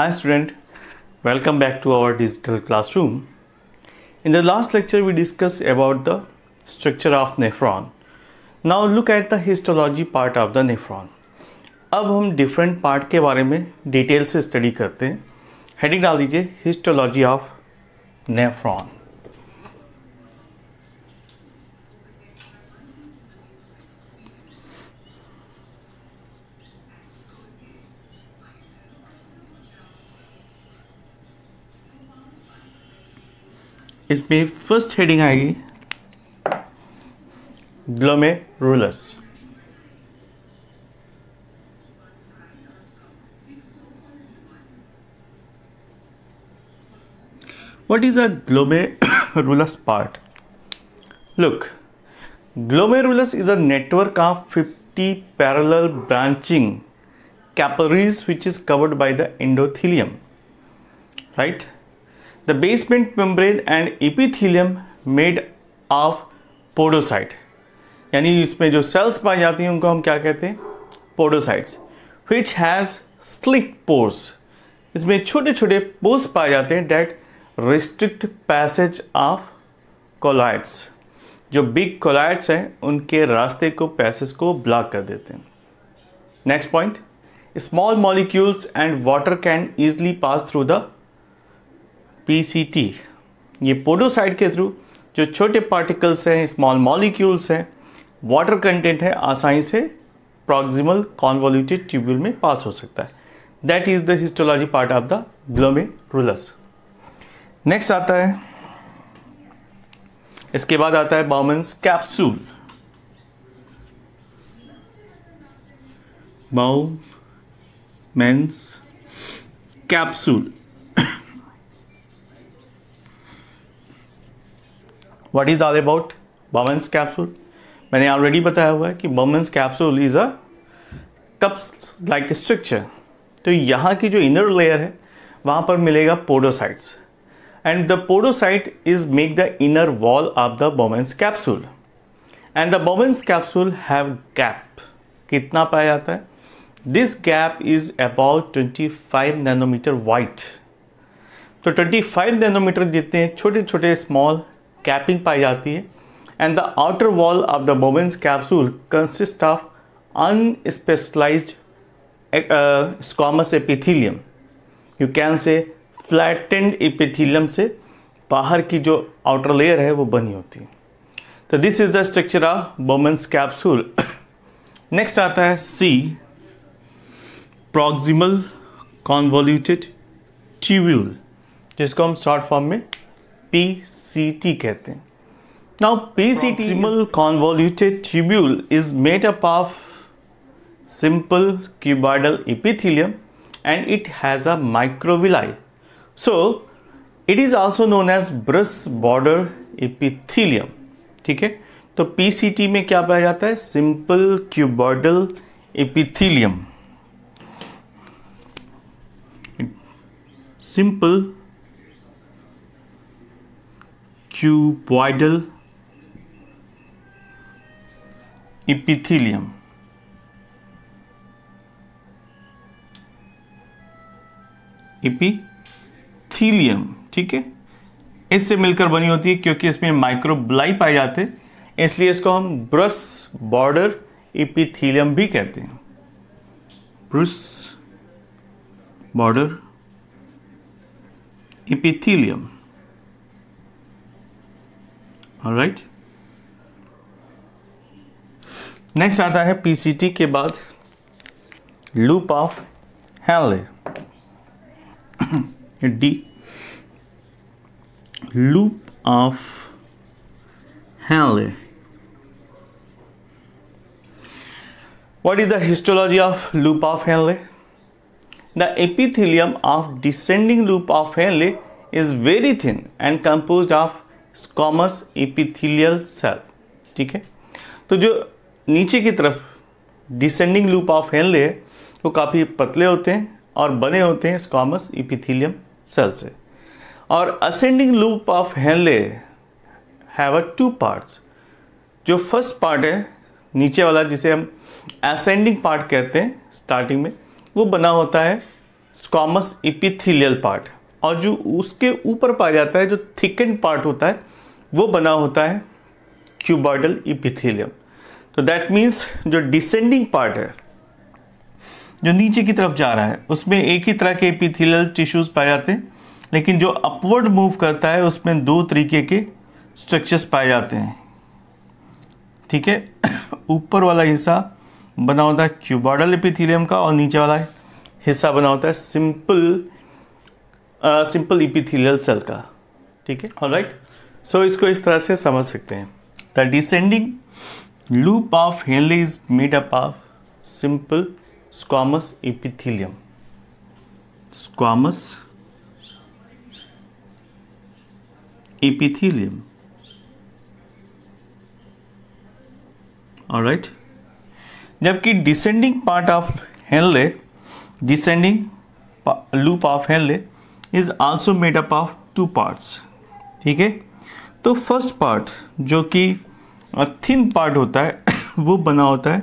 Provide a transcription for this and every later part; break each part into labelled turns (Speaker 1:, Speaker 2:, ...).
Speaker 1: Hi student, welcome back to our digital classroom. In the last lecture we discussed about the structure of nephron. Now look at the histology part of the nephron. अब हम different part के बारे में detail से study करते हैं Heading डाल दीजिए histology of nephron. इसमें फर्स्ट हेडिंग आएगी glomerulus. what is a glomerulus part look glomerulus is a network of 50 parallel branching capillaries which is covered by the endothelium right The basement membrane and epithelium made of podocyte. यानी इसमें जो sales पाई जाती हैं उनको हम क्या कहते हैं podocytes which has slit pores इसमें छोटे छोटे पोर्स पाए जाते हैं that restrict passage of colloids जो बिग कोलाइट्स हैं उनके रास्ते को पैसेज को ब्लॉक कर देते हैं next point small molecules and water can easily pass through the PCT ये पोडोसाइड के थ्रू जो छोटे पार्टिकल्स हैं स्मॉल मॉलिक्यूल्स हैं वाटर कंटेंट है आसानी से प्रॉक्सिमल कॉन्वोल्यूटेड ट्यूब्यूल में पास हो सकता है that is the histology part of the रूलस नेक्स्ट आता है इसके बाद आता है Bowman's capsule Bowman's capsule what is are about Bowman's capsule मैंने ऑलरेडी बताया हुआ है कि Bowman's capsule is a cups like structure तो यहाँ की जो इनर लेयर है वहाँ पर मिलेगा podocytes and the podocyte is make the inner wall of the Bowman's capsule and the Bowman's capsule have gap कितना पाया जाता है this gap is about 25 nanometre wide तो 25 नैनोमीटर जितने छोटे छोटे स्मॉल कैपिंग पाई जाती है and the outer wall of the Bowman's capsule consist of unspecialised squamous epithelium you can say flattened epithelium से बाहर की जो आउटर लेयर है वो बनी होती है तो this is the structure of Bowman's capsule next आता है सी प्रॉक्सिमल कॉन्वोल्यूटेड ट्यूब्यूल जिसको हम शॉर्ट फॉर्म में पीसीटी कहते हैं now PCT proximal convoluted tubule is made up of simple cuboidal epithelium and it has a microvilli so it is also known as brush border epithelium ठीक है तो PCT में क्या पाया जाता है simple cuboidal epithelium simple cuboidal epithelium epithelium ठीक है इससे मिलकर बनी होती है क्योंकि इसमें माइक्रोब्लाई पाए जाते हैं इसलिए इसको हम ब्रस बॉर्डर इपिथीलियम भी कहते हैं brush border epithelium all right next आता है पीसीटी के बाद loop of Henle the loop of Henle what is the histology of loop of Henle the epithelium of descending loop of Henle is very thin and compose of squamous epithelial cell ठीक है तो जो नीचे की तरफ descending loop of hello है वो काफ़ी पतले होते हैं और बने होते हैं स्कॉमस इपिथिलियम सेल से और ascending loop of Henle have a two parts जो फर्स्ट पार्ट है नीचे वाला जिसे हम असेंडिंग पार्ट कहते हैं स्टार्टिंग में वो बना होता है स्कॉमस इपिथिलियल पार्ट और जो उसके ऊपर पाया जाता है जो थिकेंड पार्ट होता है वो बना होता है क्यूबॉइडल इपिथेलियम तो दैट मीन्स जो डिसेंडिंग पार्ट है जो नीचे की तरफ जा रहा है उसमें एक ही तरह के एपिथेलियल टिश्यूज पाए जाते हैं लेकिन जो अपवर्ड मूव करता है उसमें दो तरीके के स्ट्रक्चर्स पाए जाते हैं ठीक है ऊपर वाला हिस्सा बना होता है क्यूबॉडल इपिथिलियम का और नीचे वाला हिस्सा बना होता है सिंपल सिंपल इपिथिलियल सेल का ठीक है ऑलराइट सो so, इसको इस तरह से समझ सकते हैं the descending loop of Henle is made up of simple squamous epithelium squamous और राइट जबकि descending part of Henle descending loop of Henle is also made up of two parts ठीक है तो फर्स्ट पार्ट जो कि thin part होता है वो बना होता है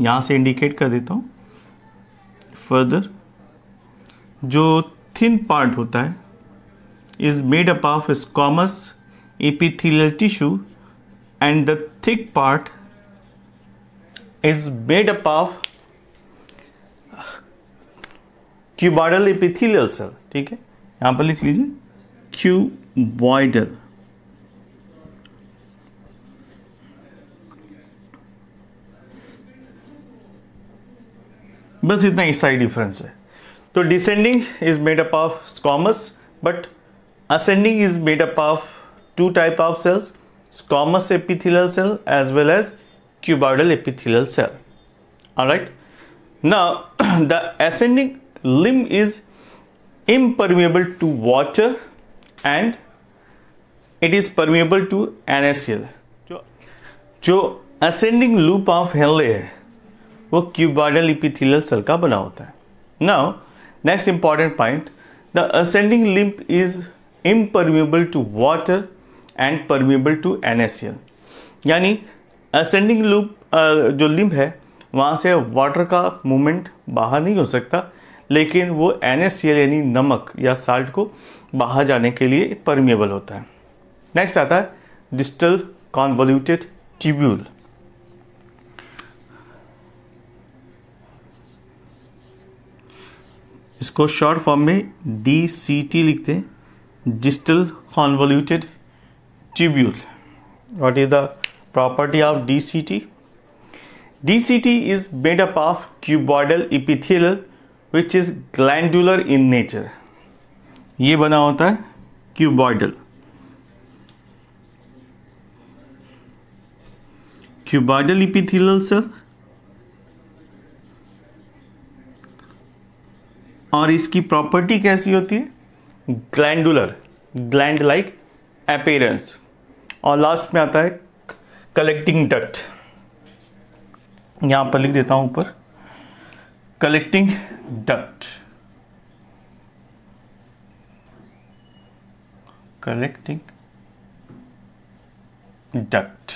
Speaker 1: यहां से इंडिकेट कर देता हूं फर्दर जो थिन पार्ट होता है is made up of squamous epithelial tissue and the thick part is made up of cuboidal epithelial cell ठीक है यहां पर लिख लीजिए cuboidal बस इतना ईसाई difference difference. So descending is made up of squamous, but ascending is made up of two type of cells squamous epithelial cell as well as cuboidal epithelial cell all right now the ascending limb is impermeable to water and it is permeable to NSL जो जो ascending loop of हेल्ले है वो cuboidal epithelial cell का बना होता है now next important point the ascending limb is impermeable to water and permeable to NSL यानी ascending loop जो लिंप है वहाँ से वाटर का मूवमेंट बाहर नहीं हो सकता लेकिन वो एन यानी नमक या साल्ट को बाहर जाने के लिए परमिएबल होता है नेक्स्ट आता है डिस्टल कॉन्वोल्यूटेड ट्यूब्यूल इसको शॉर्ट फॉर्म में डी सी टी लिखते हैं distal convoluted tubule what is the property of D D C T C T is made up of cuboidal epithelial which is glandular in nature ये बना होता है cuboidal cuboidal इपिथिलल cell और इसकी property कैसी होती है ग्लैंडुलर ग्लैंड लाइक अपेयरेंस और लास्ट में आता है कलेक्टिंग डक्ट यहां पर लिख देता हूं ऊपर collecting duct collecting duct.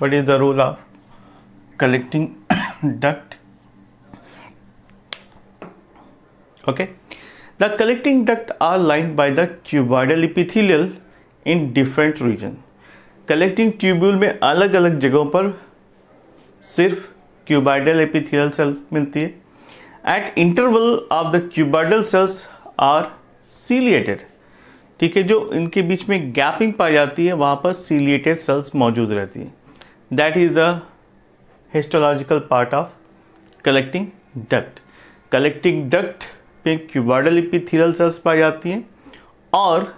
Speaker 1: What is the role of collecting duct? Okay, the collecting duct are lined by the cuboidal epithelial in different region. Collecting tubule में अलग अलग जगहों पर सिर्फ cuboidal epithelial cell मिलती है at interval of the cuboidal cells are ciliated ठीक है जो इनके बीच में गैपिंग पाई जाती है वहाँ पर सीलिएटेड सेल्स मौजूद रहती है that is the histological part of collecting duct collecting duct पे क्यूबर्डल इपिथिलल सेल्स पाई जाती हैं और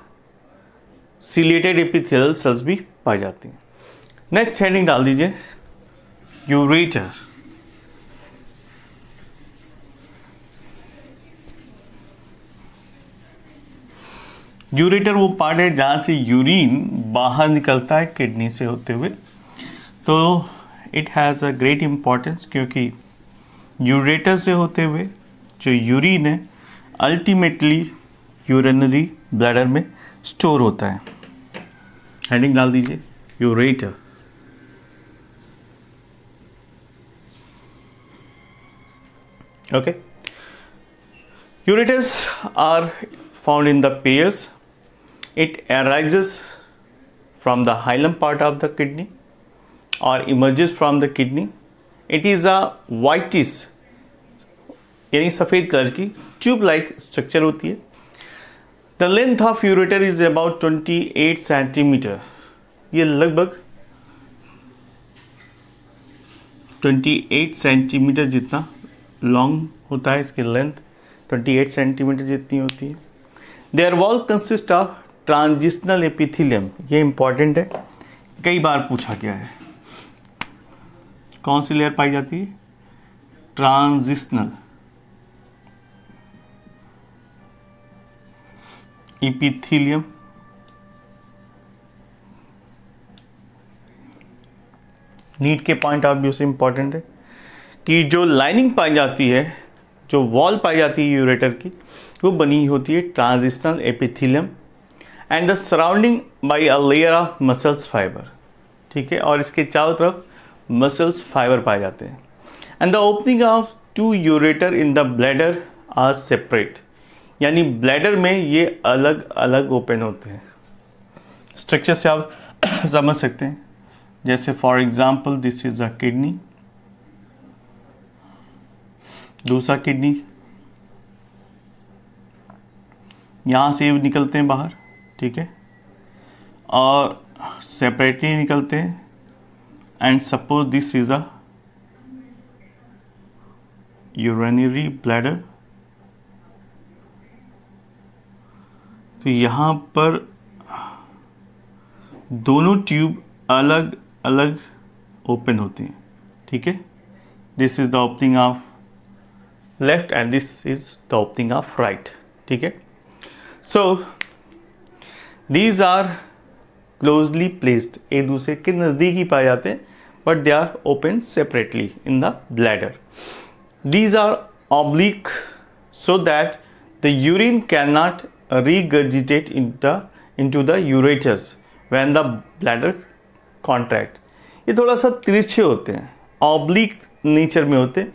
Speaker 1: सीलिएटेड इपिथिलल सेल्स भी पाई जाती हैं नेक्स्ट हेडिंग डाल दीजिए यूरेटर यूरेटर वो पार्ट है जहाँ से यूरिन बाहर निकलता है किडनी से होते हुए तो it has a great importance क्योंकि यूरेटर से होते हुए जो यूरिन है अल्टीमेटली यूरिनरी ब्लैडर में स्टोर होता है हेडिंग डाल दीजिए ureter okay ureters are found in the pairs it arise from the hilum part of the kidney और emerges from the kidney it is a whitish यानी सफ़ेद colour की tube like structure होती है the length of ureter is about 28 centimetre ये लगभग 28 centimetre जितना long होता है इसकी लेंथ 28 सेंटीमीटर जितनी होती है their wall consist of transitional epithelium ये इंपॉर्टेंट है कई बार पूछा गया है कौन सी लेयर पाई जाती है ट्रांजिशनल इपिथिलियम नीट के पॉइंट ऑफ व्यू से इंपॉर्टेंट है कि जो लाइनिंग पाई जाती है जो वॉल पाई जाती है यूरेटर की वो बनी होती है transitional epithelium and the surrounding by a layer of muscles fibre ठीक है और इसके चारों तरफ मसल्स फाइबर पाए जाते हैं and the opening of two ureter in the bladder are separate यानी ब्लैडर में ये अलग अलग ओपन होते हैं स्ट्रक्चर से आप समझ सकते हैं जैसे for example this is a kidney दूसरा किडनी यहां से निकलते हैं बाहर ठीक है और सेपरेटली निकलते हैं and suppose this is a urinary bladder तो यहां पर दोनों ट्यूब अलग अलग ओपन होती हैं ठीक है this is the opening of left and this is the opening of right ठीक है so these are closely placed एक दूसरे के नज़दीक ही पाए जाते हैं but they are open separately in the bladder these are oblique so that the urine can not urine in the into the ureters when the bladder contract ये थोड़ा सा तिरछे होते हैं ऑब्लिक नेचर में होते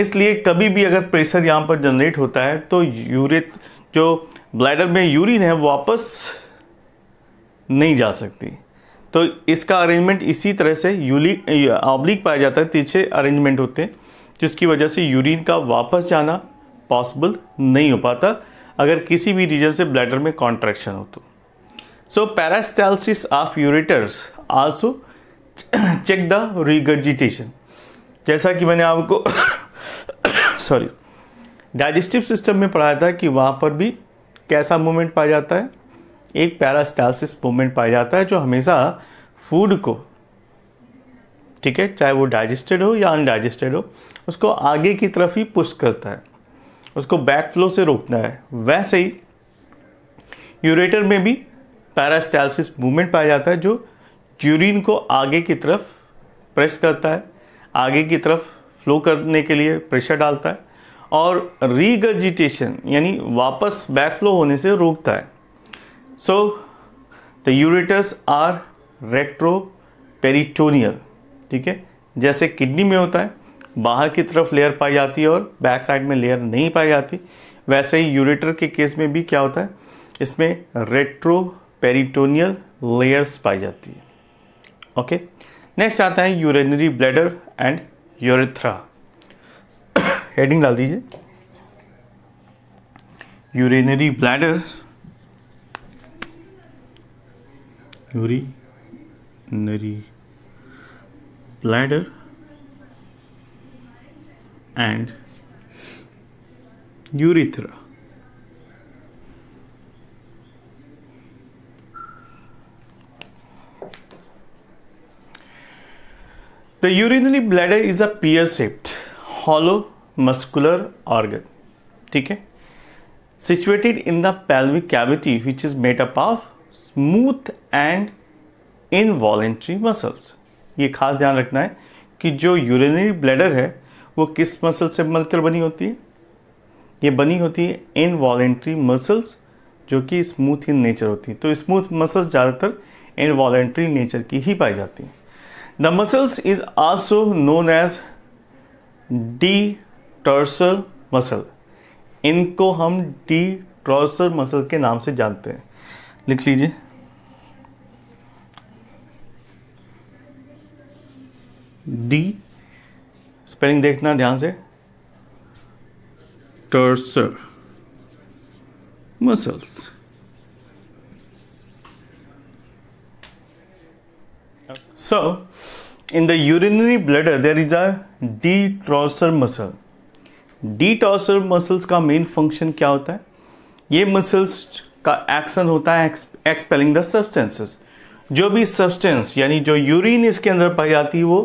Speaker 1: इसलिए कभी भी अगर प्रेशर यहाँ पर जनरेट होता है तो यूरेट जो ब्लैडर में यूरिन है वापस नहीं जा सकती तो इसका अरेंजमेंट इसी तरह से यूलिक ऑब्लिक पाया जाता है तीछे अरेंजमेंट होते हैं जिसकी वजह से यूरिन का वापस जाना पॉसिबल नहीं हो पाता अगर किसी भी रीजन से ब्लैडर में कॉन्ट्रैक्शन हो तो so peristalsis of ureters also check the regurgitation जैसा कि मैंने आपको सॉरी डाइजेस्टिव सिस्टम में पढ़ाया था कि वहाँ पर भी कैसा मूवमेंट पाया जाता है एक पैरास्टाइलिस मूवमेंट पाया जाता है जो हमेशा फूड को ठीक है चाहे वो डाइजेस्टेड हो या अनडाइजेस्टेड हो उसको आगे की तरफ ही पुश करता है उसको बैक फ्लो से रोकना है वैसे ही यूरेटर में भी पैरास्टाइलिस मूवमेंट पाया जाता है जो यूरिन को आगे की तरफ प्रेस करता है आगे की तरफ फ्लो करने के लिए प्रेशर डालता है और रीगजिटेशन यानी वापस बैक फ्लो होने से रोकता है so the ureters are retroperitoneal ठीक है जैसे किडनी में होता है बाहर की तरफ लेयर पाई जाती है और बैक साइड में लेयर नहीं पाई जाती वैसे ही यूरेटर के केस में भी क्या होता है इसमें रेट्रोपेरिटोनियल लेयर्स पाई जाती है ओके नेक्स्ट आता है urinary bladder and urethra heading डाल दीजिए urinary bladder urinary bladder and urethra. The urinary bladder is a pear-shaped, hollow, muscular organ. ठीक है situated in the pelvic cavity which is made up of smooth and involuntary muscles ये खास ध्यान रखना है कि जो यूरिनरी ब्लैडर है वो किस मसल से मिलकर बनी होती है ये बनी होती है इनवॉलेंट्री मसल्स जो कि स्मूथ इन नेचर होती है तो स्मूथ मसल्स ज़्यादातर इनवॉलेंट्री नेचर की ही पाई जाती हैं the muscles is also known as detrusor muscle इनको हम डी ट्रॉसर मसल के नाम से जानते हैं लिख लीजिए डी स्पेलिंग देखना ध्यान से detrusor muscles so in the urinary bladder there is a detrusor muscle detrusor muscles का मेन फंक्शन क्या होता है ये मसल्स का एक्शन होता है एक्सपेलिंग द सब्सटेंसेस जो भी सब्सटेंस यानी जो यूरिन इसके अंदर पाई जाती है वो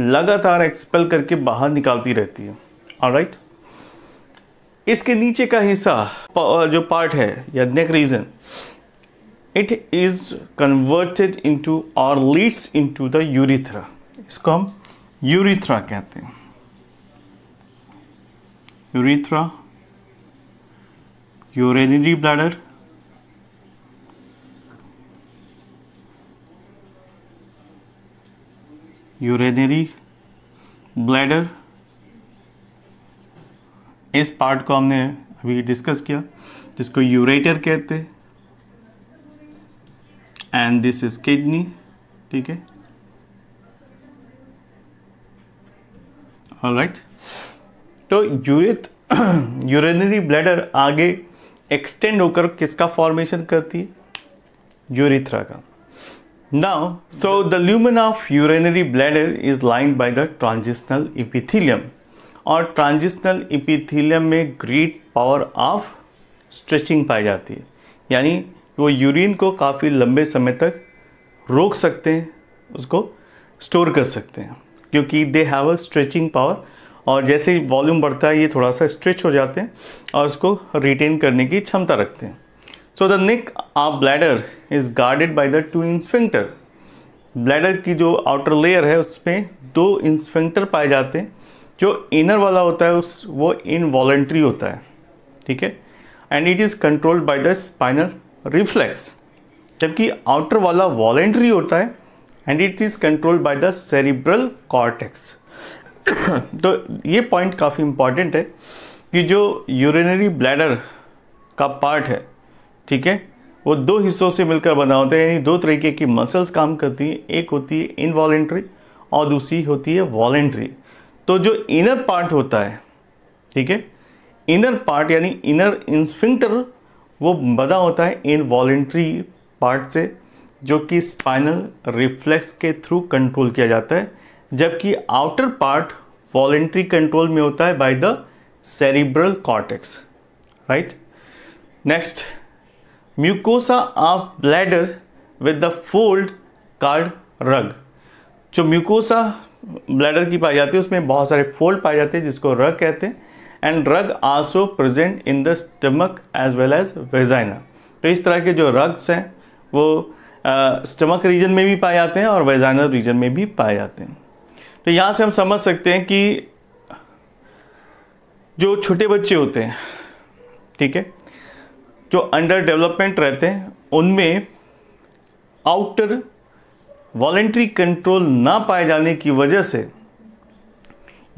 Speaker 1: लगातार एक्सपेल करके बाहर निकालती रहती है राइट इसके नीचे का हिस्सा जो पार्ट है या neck region it is converted into और लीड्स इनटू द यूरिथ्रा इसको हम यूरिथ्रा कहते हैं urethra urinary bladder urinary bladder इस पार्ट को हमने अभी डिस्कस किया जिसको यूरेटर कहते एंड दिस इज किडनी ठीक है ऑल राइट तो यूरित यूरेनरी ब्लैडर आगे एक्सटेंड होकर किसका फॉर्मेशन करती है यूरिथ्रा का Now, so the lumen of urinary bladder is lined by the transitional epithelium और ट्रांजिशनल इपिथीलियम में ग्रेट पावर ऑफ स्ट्रेचिंग पाई जाती है यानी वो यूरिन को काफ़ी लंबे समय तक रोक सकते हैं उसको स्टोर कर सकते हैं क्योंकि they have a stretching power और जैसे वॉल्यूम बढ़ता है ये थोड़ा सा स्ट्रेच हो जाते हैं और उसको रिटेन करने की क्षमता रखते हैं so the neck of bladder is guarded by the two sphincter bladder की जो आउटर लेयर है उसमें दो इंस्फेंटर पाए जाते हैं जो इनर वाला होता है उस वो इनवॉलेंट्री होता है ठीक है and it is controlled by the spinal reflex जबकि आउटर वाला वॉलेंट्री होता है and it is controlled by the cerebral cortex तो ये पॉइंट काफ़ी इम्पॉर्टेंट है कि जो यूरिनरी ब्लैडर का पार्ट है ठीक है वो दो हिस्सों से मिलकर बना होता है यानी दो तरीके की मसल्स काम करती हैं एक होती है इनवॉलेंट्री और दूसरी होती है वॉलेंट्री तो जो इनर पार्ट होता है ठीक है इनर पार्ट यानी इनर इंस्फिंक्टर वो बना होता है इनवॉलेंट्री पार्ट से जो कि स्पाइनल रिफ्लेक्स के थ्रू कंट्रोल किया जाता है जबकि आउटर पार्ट वॉलेंट्री कंट्रोल में होता है by the cerebral cortex right next mucosa of bladder with the fold called rugae जो म्यूकोसा ब्लैडर की पाई जाती है उसमें बहुत सारे फोल्ड पाए जाते हैं जिसको रग कहते हैं and rugae also present in the stomach as well as vagina तो इस तरह के जो रग्स हैं वो स्टमक uh, रीजन में भी पाए जाते हैं और वेजाइनल रीजन में भी पाए जाते हैं तो यहाँ से हम समझ सकते हैं कि जो छोटे बच्चे होते हैं ठीक है जो अंडर डेवलपमेंट रहते हैं उनमें आउटर वॉलेंट्री कंट्रोल ना पाए जाने की वजह से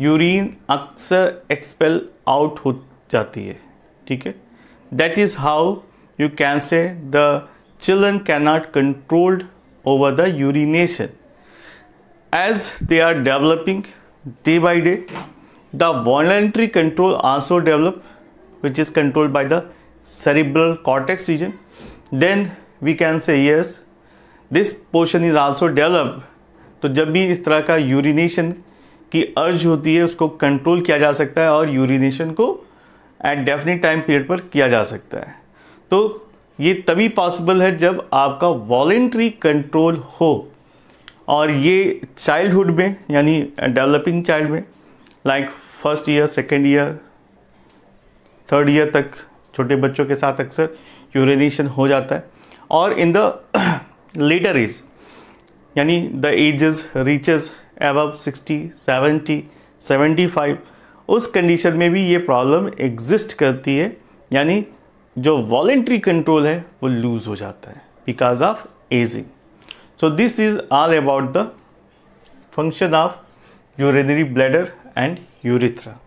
Speaker 1: यूरिन अक्सर एक्सपेल आउट हो जाती है ठीक है that is how you can say the children can not controlled over the urination as they are developing day by day the voluntary control also develop which is controlled by the cerebral cortex region then we can say yes this portion is also developed तो जब भी इस तरह का urination की अर्ज होती है उसको कंट्रोल किया जा सकता है और यूरिनेशन को एट डेफिनेट टाइम पीरियड पर किया जा सकता है तो ये तभी पॉसिबल है जब आपका वॉलेंट्री कंट्रोल हो और ये चाइल्डहुड में यानी डेवलपिंग चाइल्ड में like first year second year third year तक छोटे बच्चों के साथ अक्सर यूरिनेशन हो जाता है और इन द लेटर एज यानी the ages reaches sixty seventy seventy five उस कंडीशन में भी ये प्रॉब्लम एग्जिस्ट करती है यानी जो वॉलेंट्री कंट्रोल है वो लूज़ हो जाता है because of ageing so this is all about the function of urinary bladder and urethra